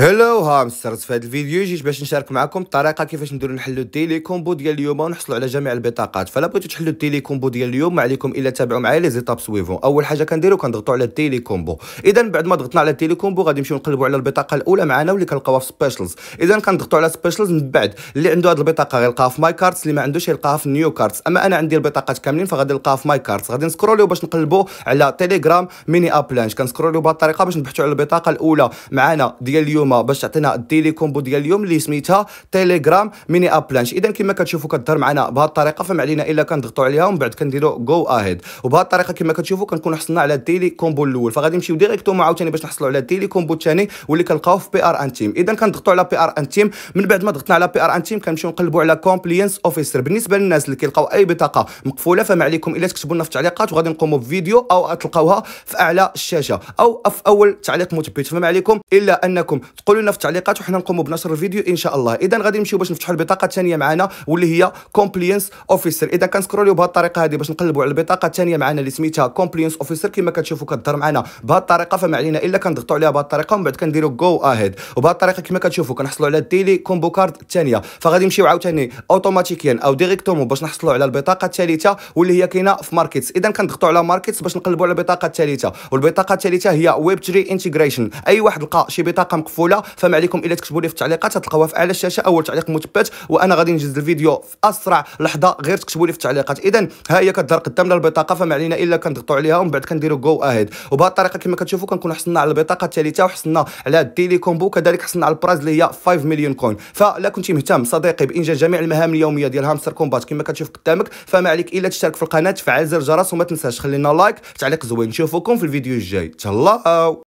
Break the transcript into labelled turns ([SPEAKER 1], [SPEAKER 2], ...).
[SPEAKER 1] هلو هامسترز في هذا الفيديو جيت باش نشارك معكم الطريقه كيفاش نديرو نحلو التيلي كومبو ديال اليوم ونحصلوا على جميع البطاقات فلا بغيتو تحلو التيلي كومبو ديال اليوم ما عليكم الا تابعوا معايا لي زيتاب سويفون اول حاجه كنديرو كنضغطوا على التيلي كومبو اذا بعد ما ضغطنا على التيلي كومبو غادي نمشيو نقلبوا على البطاقه الاولى معنا واللي كنلقاوها في سبيشلز اذا كنضغطوا على سبيشلز من بعد اللي عنده هذه البطاقه غيلقاها في ماي كارتس اللي ما عندوش يلقاها في نيو كارتس اما انا عندي البطاقات كاملين فغادي نلقاها في ماي كارتس غادي نسكروليو باش نقلبوا على تيليجرام ميني ابلانش كنسكروليو بهذه الطريقه باش نبحثوا على البطاقه الاولى معنا ديال اليوم المنظومه باش تعطينا التيليكومبو ديال اليوم اللي سميتها تيليجرام ميني ابلانش اذا كما كتشوفوا كدار معنا بهذه الطريقه فما علينا الا كنضغطوا عليها ومن بعد كنديروا جو اهيد وبهذه الطريقه كما كتشوفوا كنكون حصلنا على كومبو الاول فغادي نمشيو ديريكتومون عاوتاني باش نحصلوا على كومبو الثاني واللي كنلقاوه في بي ار ان تيم اذا كنضغطوا على بي ار ان تيم من بعد ما ضغطنا على بي ار ان تيم كنمشيو نقلبوا على كومبلينس اوفيسر بالنسبه للناس اللي كيلقاو اي بطاقه مقفوله فما عليكم الا تكتبوا لنا في التعليقات وغادي نقوموا بفيديو او تلقاوها في اعلى الشاشه او في اول تعليق مثبت فما عليكم الا انكم تقولوا لنا في التعليقات وحنا نقوموا بنشر الفيديو ان شاء الله اذا غادي نمشيو باش نفتحوا البطاقه الثانيه معنا واللي هي كومبلينس اوفيسر اذا كنسكروليو بهذه الطريقه هذه باش نقلبوا على البطاقه الثانيه معنا اللي سميتها كومبلينس اوفيسر كما كتشوفوا كدار معنا بهذه الطريقه فما علينا الا كنضغطوا عليها بهذه الطريقه ومن بعد كنديروا جو اهيد وبهذه الطريقه كما كتشوفوا كنحصلوا على الديلي كومبو كارد الثانيه فغادي نمشيو عاوتاني اوتوماتيكيا او ديريكتومون باش نحصلوا على البطاقه الثالثه واللي هي كاينه في ماركتس اذا كنضغطوا على ماركتس باش نقلبوا على البطاقه الثالثه والبطاقه الثالثه هي ويب 3 انتجريشن اي واحد لقى شي بطاقه مقفوله الطفوله فما عليكم الا تكتبوا لي في التعليقات تلقاوها في اعلى الشاشه اول تعليق مثبت وانا غادي نجز الفيديو في اسرع لحظه غير تكتبوا لي في التعليقات اذا ها هي كدار قدامنا البطاقه فما علينا الا كنضغطوا عليها ومن بعد كنديروا جو اهيد وبهذه الطريقه كما كتشوفوا كنكون حصلنا على البطاقه الثالثه وحصلنا على الديلي كومبو وكذلك حصلنا على البراز اللي هي 5 مليون كوين فلا كنتي مهتم صديقي بانجاز جميع المهام اليوميه ديال هامستر كومبات كما كتشوف قدامك فما عليك الا تشترك في القناه تفعل زر الجرس وما تنساش خلينا لايك تعليق زوين نشوفكم في الفيديو الجاي تهلاو